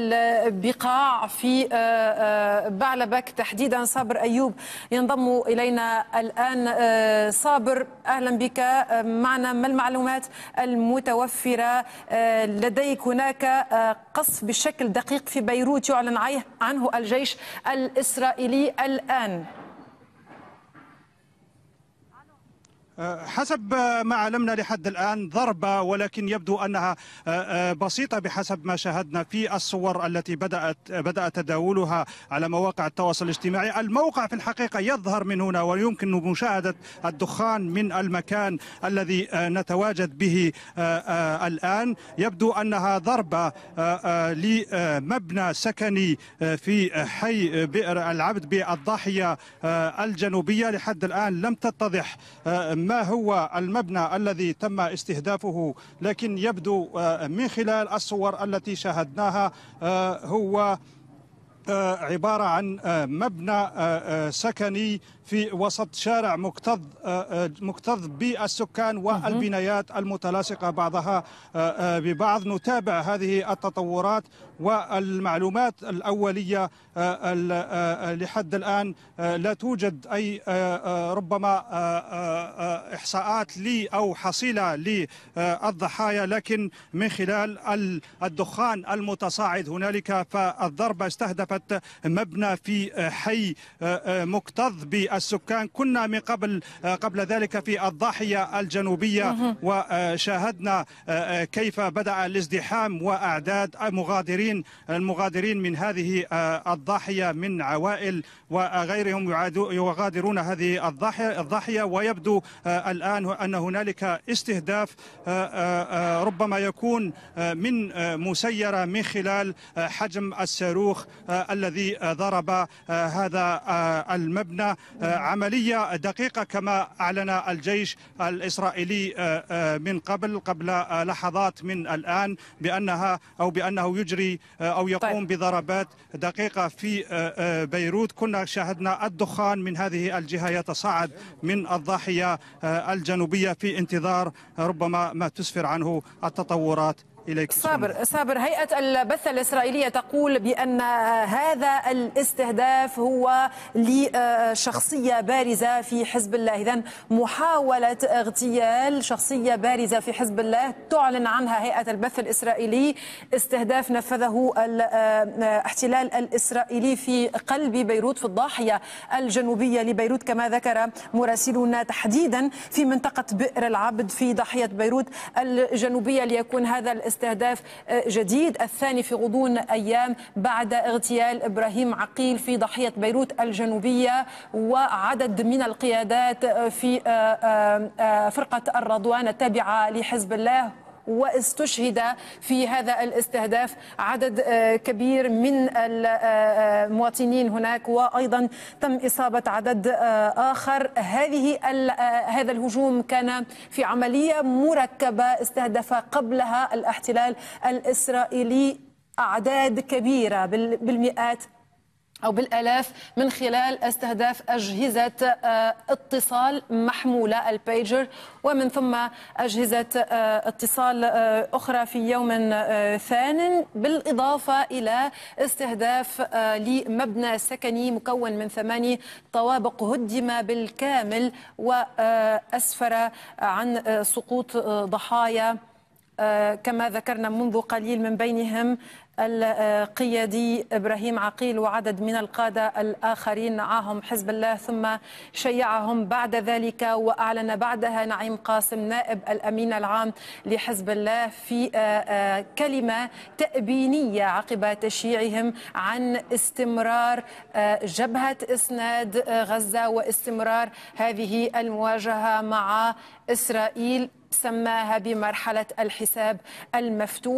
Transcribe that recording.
البقاع في آه، آه، بعلبك تحديدا صابر ايوب ينضم الينا الان آه، صابر اهلا بك معنا ما المعلومات المتوفره لديك هناك قصف بشكل دقيق في بيروت يعلن عنه الجيش الاسرائيلي الان حسب ما علمنا لحد الآن ضربة ولكن يبدو أنها آه، آه، بسيطة بحسب ما شاهدنا في الصور التي بدأت بدأ تداولها على مواقع التواصل الاجتماعي الموقع في الحقيقة يظهر من هنا ويمكن مشاهدة الدخان من المكان الذي آه، نتواجد به الآن يبدو أنها ضربة لمبنى سكني في حي بئر العبد بالضاحية الجنوبية لحد الآن لم تتضح ما هو المبنى الذي تم استهدافه لكن يبدو آه، من خلال الصور التي شاهدناها آه، هو آه، عبارة عن آه، مبنى آه، سكني في وسط شارع مكتظ مكتظ بالسكان والبنايات المتلاصقة بعضها ببعض نتابع هذه التطورات والمعلومات الأولية لحد الآن لا توجد أي ربما إحصاءات لي أو حصيلة للضحايا لكن من خلال الدخان المتصاعد هنالك فالضربة استهدفت مبنى في آه، حي آه، آه، مكتظ بالسكان كنا من قبل قبل ذلك في الضاحية الجنوبية وشاهدنا كيف بدأ الازدحام وأعداد المغادرين المغادرين من هذه الضاحية من عوائل وغيرهم يغادرون هذه الضاحية ويبدو الآن أن هنالك استهداف ربما يكون من مسيرة من خلال حجم الصاروخ الذي ضرب آه، هذا آه، المبنى آه، عملية دقيقة كما أعلن الجيش الإسرائيلي من قبل قبل لحظات من الآن بأنها أو بأنه يجري أو يقوم طيب. بضربات دقيقة في بيروت كنا شاهدنا الدخان من هذه الجهة يتصاعد من الضاحية الجنوبية في انتظار ربما ما تسفر عنه التطورات إليك صابر صابر هيئة البث الإسرائيلية تقول بأن هذا الاستهداف هو لشخصية بارزة في حزب الله إذا محاولة اغتيال شخصية بارزة في حزب الله تعلن عنها هيئة البث الإسرائيلي استهداف نفذه الاحتلال الإسرائيلي في قلب بيروت في الضاحية الجنوبية لبيروت كما ذكر مراسلنا تحديدا في منطقة بئر العبد في ضاحية بيروت الجنوبية ليكون هذا الاستهداف استهداف آه، جديد الثاني في غضون أيام بعد اغتيال إبراهيم عقيل في ضحية بيروت الجنوبية وعدد من القيادات آه، في آه، فرقة الرضوان التابعة لحزب الله واستشهد في هذا الاستهداف عدد آه، كبير من المواطنين آه، آه، هناك وايضا تم اصابه عدد اخر هذه هذا الهجوم كان في عمليه مركبه استهدف قبلها الاحتلال الاسرائيلي اعداد كبيره بالمئات أو بالآلاف من خلال استهداف أجهزة آه، اتصال محمولة البيجر ومن ثم أجهزة آه، اتصال آه، أخرى في يوم ثان بالإضافة إلى استهداف لمبنى سكني مكون من ثماني طوابق هدم بالكامل وأسفر عن سقوط ضحايا آه، كما ذكرنا منذ قليل من بينهم القيادي ابراهيم عقيل وعدد من القاده الاخرين نعاهم حزب الله ثم شيعهم بعد ذلك واعلن بعدها نعيم قاسم نائب الامين العام لحزب الله في آه، آه، كلمه تابينيه عقب تشييعهم عن استمرار جبهه اسناد غزه واستمرار هذه المواجهه مع اسرائيل سماها بمرحلة الحساب المفتوح